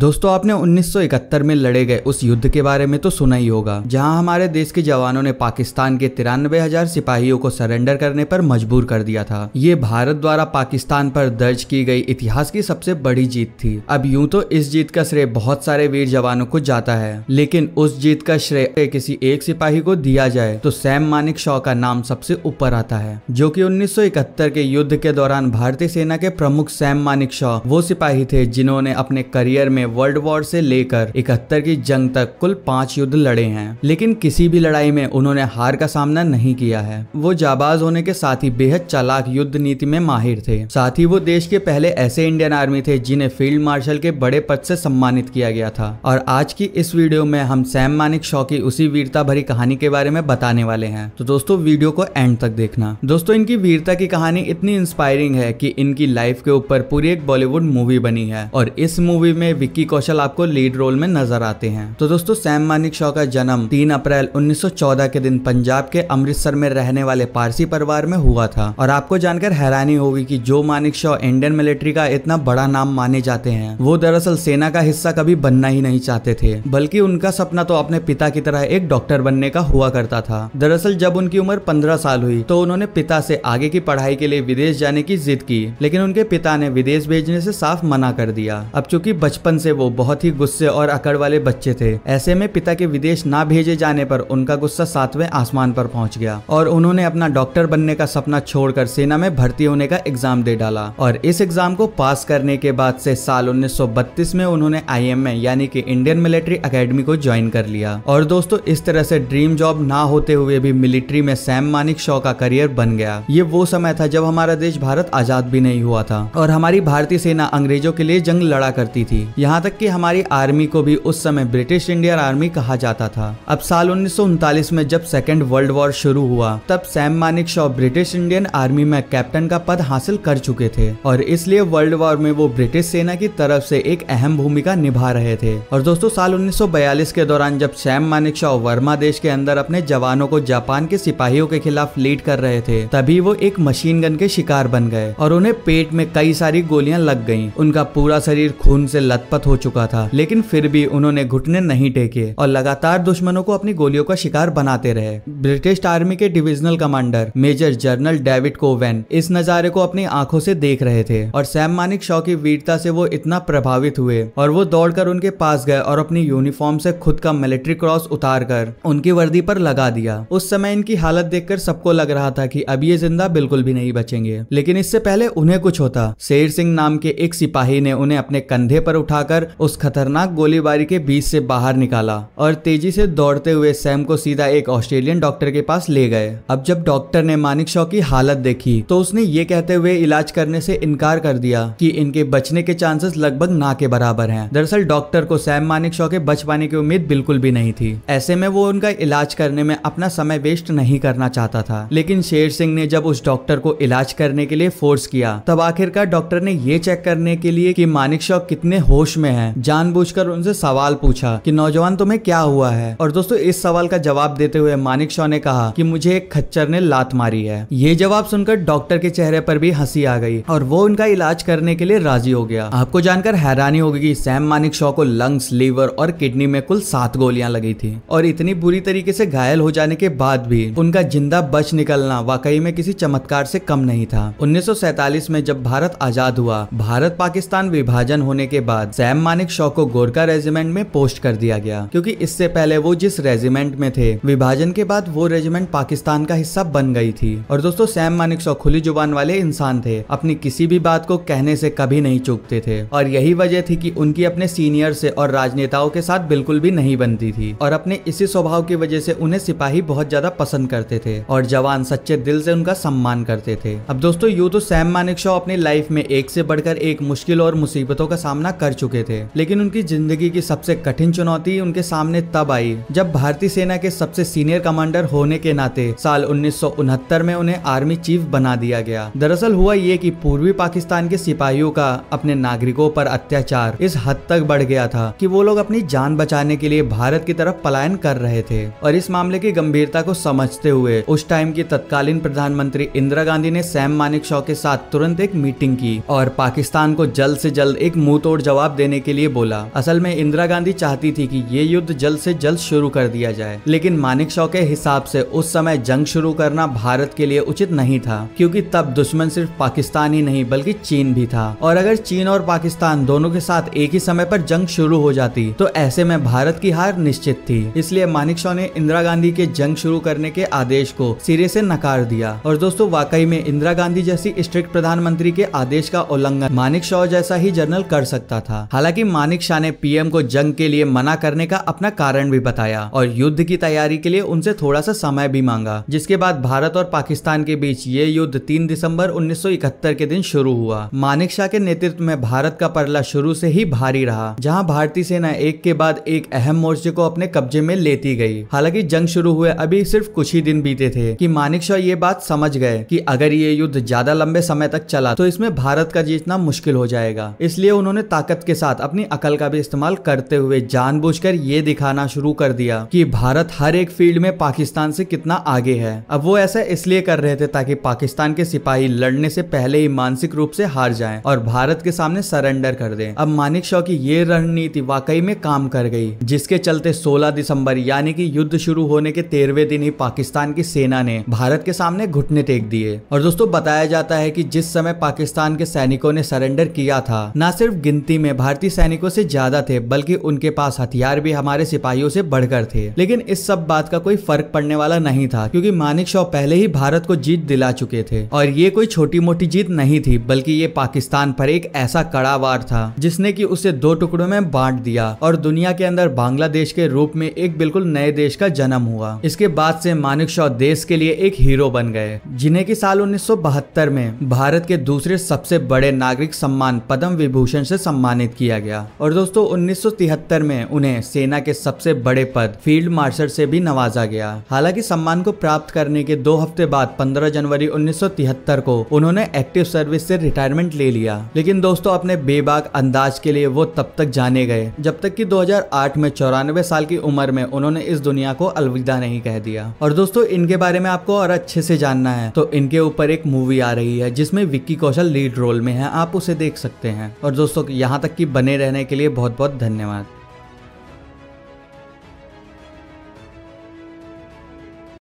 दोस्तों आपने 1971 में लड़े गए उस युद्ध के बारे में तो सुना ही होगा जहां हमारे देश के जवानों ने पाकिस्तान के तिरानवे हजार सिपाहियों को सरेंडर करने पर मजबूर कर दिया था ये भारत द्वारा पाकिस्तान पर दर्ज की गई इतिहास की सबसे बड़ी जीत थी अब यूं तो इस जीत का श्रेय बहुत सारे वीर जवानों को जाता है लेकिन उस जीत का श्रेय किसी एक सिपाही को दिया जाए तो सैम मानिक शॉ का नाम सबसे ऊपर आता है जो की उन्नीस के युद्ध के दौरान भारतीय सेना के प्रमुख सैम मानिक शॉ वो सिपाही थे जिन्होंने अपने करियर में में वर्ल्ड वॉर से लेकर इकहत्तर की जंग तक कुल पांच युद्ध लड़े हैं लेकिन किसी भी लड़ाई में उन्होंने हार का सामना नहीं किया है वो जाबाज होने के साथ ही बेहद चालाक युद्ध नीति में माहिर थे साथ ही वो देश के पहले ऐसे इंडियन आर्मी थे जिन्हें फील्ड मार्शल के बड़े पद से सम्मानित किया गया था और आज की इस वीडियो में हम सैम मानिक शॉ की उसी वीरता भरी कहानी के बारे में बताने वाले हैं तो दोस्तों वीडियो को एंड तक देखना दोस्तों इनकी वीरता की कहानी इतनी इंस्पायरिंग है कि इनकी लाइफ के ऊपर पूरी एक बॉलीवुड मूवी बनी है और इस मूवी में विक्की कौशल आपको लीड रोल में नजर आते हैं तो दोस्तों सैम मानिक शॉ का जन्म 3 अप्रैल 1914 के दिन पंजाब के अमृतसर में रहने वाले पारसी परिवार में हुआ था और आपको जानकर हैरानी होगी कि जो मानिक शॉ इंडियन मिलिट्री का इतना बड़ा नाम माने जाते हैं वो दरअसल सेना का हिस्सा कभी बनना ही नहीं चाहते थे बल्कि उनका सपना तो अपने पिता की तरह एक डॉक्टर बनने का हुआ करता था दरअसल जब उनकी उम्र पंद्रह साल हुई तो उन्होंने पिता से आगे की पढ़ाई के लिए विदेश जाने की जिद की लेकिन उनके पिता ने विदेश भेजने से साफ मना कर दिया अब चूंकि बचपन से वो बहुत ही गुस्से और अकड़ वाले बच्चे थे ऐसे में पिता के विदेश ना भेजे जाने पर उनका गुस्सा सातवें आसमान पर पहुंच गया और उन्होंने अपना डॉक्टर बनने का सपना छोड़कर सेना में भर्ती होने का एग्जाम दे डाला और इस एग्जाम को पास करने के बाद से साल बत्तीस में उन्होंने आई एम यानी कि इंडियन मिलिट्री अकेडमी को ज्वाइन कर लिया और दोस्तों इस तरह से ड्रीम जॉब ना होते हुए भी मिलिट्री में सैम मानिक शॉ का करियर बन गया ये वो समय था जब हमारा देश भारत आजाद भी नहीं हुआ था और हमारी भारतीय सेना अंग्रेजों के लिए जंग लड़ा करती थी यहाँ यहाँ तक कि हमारी आर्मी को भी उस समय ब्रिटिश इंडियन आर्मी कहा जाता था अब साल उन्नीस में जब सेकेंड वर्ल्ड वॉर शुरू हुआ तब Sam Manekshaw British Indian Army में कैप्टन का पद हासिल कर चुके थे और इसलिए वर्ल्ड वॉर में वो ब्रिटिश सेना की तरफ से एक अहम भूमिका निभा रहे थे और दोस्तों साल उन्नीस के दौरान जब सैम मानिक शॉ वर्मा देश के अंदर अपने जवानों को जापान के सिपाहियों के खिलाफ लीड कर रहे थे तभी वो एक मशीन गन के शिकार बन गए और उन्हें पेट में कई सारी गोलियां लग गई उनका पूरा शरीर खून से लथपथ बहुत हो चुका था लेकिन फिर भी उन्होंने घुटने नहीं टेके और लगातार दुश्मनों को अपनी गोलियों का शिकार बनाते रहे ब्रिटिश आर्मी के divisional commander Major General David Cowan इस नजारे को अपनी आंखों से देख रहे थे और सैम मानिक शॉ की वीरता से वो इतना प्रभावित हुए और वो दौड़कर उनके पास गए और अपनी यूनिफॉर्म से खुद का मिलिट्री क्रॉस उतार कर उनकी वर्दी पर लगा दिया उस समय इनकी हालत देखकर सबको लग रहा था कि अब ये जिंदा बिल्कुल भी नहीं बचेंगे लेकिन इससे पहले उन्हें कुछ होता शेर सिंह नाम के एक सिपाही ने उन्हें अपने कंधे पर उठा उठाकर उस खतरनाक गोलीबारी के बीच से बाहर निकाला और तेजी से दौड़ते हुए सैम को सीधा एक ऑस्ट्रेलियन डॉक्टर के पास ले गए अब जब डॉक्टर ने मानिक शॉ की हालत देखी तो उसने ये कहते हुए इलाज करने से इनकार कर दिया कि इनके बचने के चांसेस लगभग ना के बराबर हैं। दरअसल डॉक्टर को सैम मानिक शॉ के बच पाने की उम्मीद बिल्कुल भी नहीं थी ऐसे में वो उनका इलाज करने में अपना समय वेस्ट नहीं करना चाहता था लेकिन शेर सिंह ने जब उस डॉक्टर को इलाज करने के लिए फोर्स किया तब आखिरकार डॉक्टर ने ये चेक करने के लिए की मानिक शॉ कितने होश होश में है जानबूझकर उनसे सवाल पूछा कि नौजवान तुम्हें क्या हुआ है और दोस्तों इस सवाल का जवाब देते हुए मानिक शॉ ने कहा कि मुझे एक खच्चर ने लात मारी है ये जवाब सुनकर डॉक्टर के चेहरे पर भी हंसी आ गई और वो उनका इलाज करने के लिए राजी हो गया आपको जानकर हैरानी होगी कि सैम मानिक शॉ को लंग्स लीवर और किडनी में कुल सात गोलियां लगी थी और इतनी बुरी तरीके से घायल हो जाने के बाद भी उनका जिंदा बच निकलना वाकई में किसी चमत्कार से कम नहीं था उन्नीस में जब भारत आजाद हुआ भारत पाकिस्तान विभाजन होने के बाद सैम मानिक शॉ को गोरखा रेजिमेंट में पोस्ट कर दिया गया क्योंकि इससे पहले वो जिस रेजिमेंट में थे विभाजन के बाद वो रेजिमेंट पाकिस्तान का हिस्सा बन गई थी और दोस्तों सैम मानिक शॉ खुली जुबान वाले इंसान थे अपनी किसी भी बात को कहने से कभी नहीं चूकते थे और यही वजह थी कि उनकी अपने सीनियर से और राजनेताओं के साथ बिल्कुल भी नहीं बनती थी और अपने इसी स्वभाव की वजह से उन्हें सिपाही बहुत ज्यादा पसंद करते थे और जवान सच्चे दिल से उनका सम्मान करते थे अब दोस्तों यू तो सैम मानिक शॉ अपनी लाइफ में एक से बढ़कर एक मुश्किल और मुसीबतों का सामना कर चुके चुके थे लेकिन उनकी जिंदगी की सबसे कठिन चुनौती उनके सामने तब आई जब भारतीय सेना के सबसे सीनियर कमांडर होने के नाते साल उन्नीस में उन्हें आर्मी चीफ बना दिया गया दरअसल हुआ ये की पूर्वी पाकिस्तान के सिपाहियों का अपने नागरिकों पर अत्याचार इस हद तक बढ़ गया था की वो लोग अपनी जान बचाने के लिए भारत की तरफ पलायन कर रहे थे और इस मामले की गंभीरता को समझते हुए उस टाइम की तत्कालीन प्रधानमंत्री इंदिरा गांधी ने सैम मानिक शॉ के साथ तुरंत एक मीटिंग की और पाकिस्तान को जल्द से जल्द एक मुंह जवाब देने के लिए बोला असल में इंदिरा गांधी चाहती थी कि ये युद्ध जल्द से जल्द शुरू कर दिया जाए लेकिन मानिक शॉ के हिसाब से उस समय जंग शुरू करना भारत के लिए उचित नहीं था क्योंकि तब दुश्मन सिर्फ पाकिस्तान ही नहीं बल्कि चीन भी था और अगर चीन और पाकिस्तान दोनों के साथ एक ही समय पर जंग शुरू हो जाती तो ऐसे में भारत की हार निश्चित थी इसलिए मानिक शॉ ने इंदिरा गांधी के जंग शुरू करने के आदेश को सिरे से नकार दिया और दोस्तों वाकई में इंदिरा गांधी जैसी स्ट्रिक्ट प्रधानमंत्री के आदेश का उल्लंघन मानिक शॉ जैसा ही जनरल कर सकता था हालांकि मानिक शाह ने पीएम को जंग के लिए मना करने का अपना कारण भी बताया और युद्ध की तैयारी के लिए उनसे थोड़ा सा समय भी मांगा जिसके बाद भारत और पाकिस्तान के बीच ये युद्ध तीन दिसंबर 1971 के दिन शुरू हुआ मानिक शाह के नेतृत्व में भारत का परला शुरू से ही भारी रहा जहाँ भारतीय सेना एक के बाद एक अहम मोर्चे को अपने कब्जे में लेती गई हालांकि जंग शुरू हुए अभी सिर्फ कुछ ही दिन बीते थे कि मानिक शाह ये बात समझ गए कि अगर ये युद्ध ज्यादा लंबे समय तक चला तो इसमें भारत का जीतना मुश्किल हो जाएगा इसलिए उन्होंने ताकत के साथ अपनी अकल का भी इस्तेमाल करते हुए जानबूझकर ये दिखाना शुरू कर दिया कि भारत हर एक फील्ड में पाकिस्तान से कितना आगे है अब वो ऐसा इसलिए कर रहे थे ताकि पाकिस्तान के सिपाही लड़ने से पहले ही मानसिक रूप से हार जाएं और भारत के सामने सरेंडर कर दें अब मानिक शॉ की ये रणनीति वाकई में काम कर गई जिसके चलते 16 दिसंबर यानी कि युद्ध शुरू होने के तेरहवे दिन ही पाकिस्तान की सेना ने भारत के सामने घुटने टेक दिए और दोस्तों बताया जाता है की जिस समय पाकिस्तान के सैनिकों ने सरेंडर किया था न सिर्फ गिनती में भारत भारतीय सैनिकों से ज्यादा थे बल्कि उनके पास हथियार भी हमारे सिपाहियों से बढ़कर थे लेकिन इस सब बात का कोई फर्क पड़ने वाला नहीं था क्योंकि मानिक शॉ पहले ही भारत को जीत दिला चुके थे और ये कोई छोटी मोटी जीत नहीं थी बल्कि ये पाकिस्तान पर एक ऐसा कड़ा वार था जिसने की उसे दो टुकड़ों में बांट दिया और दुनिया के अंदर बांग्लादेश के रूप में एक बिल्कुल नए देश का जन्म हुआ इसके बाद से मानिक शॉ देश के लिए एक हीरो बन गए जिन्हें की साल उन्नीस में भारत के दूसरे सबसे बड़े नागरिक सम्मान पद्म विभूषण से सम्मानित सम्मानित किया गया और दोस्तों उन्नीस में उन्हें सेना के सबसे बड़े पद फील्ड मार्शल से भी नवाजा गया हालांकि सम्मान को प्राप्त करने के दो हफ्ते बाद 15 जनवरी उन्नीस को उन्होंने एक्टिव सर्विस से रिटायरमेंट ले लिया लेकिन दोस्तों अपने बेबाक अंदाज के लिए वो तब तक जाने गए जब तक की दो में चौरानवे साल की उम्र में उन्होंने इस दुनिया को अलविदा नहीं कह दिया और दोस्तों इनके बारे में आपको और अच्छे से जानना है तो इनके ऊपर एक मूवी आ रही है जिसमें विक्की कौशल लीड रोल में है आप उसे देख सकते हैं और दोस्तों यहाँ तक बने रहने के लिए बहुत बहुत धन्यवाद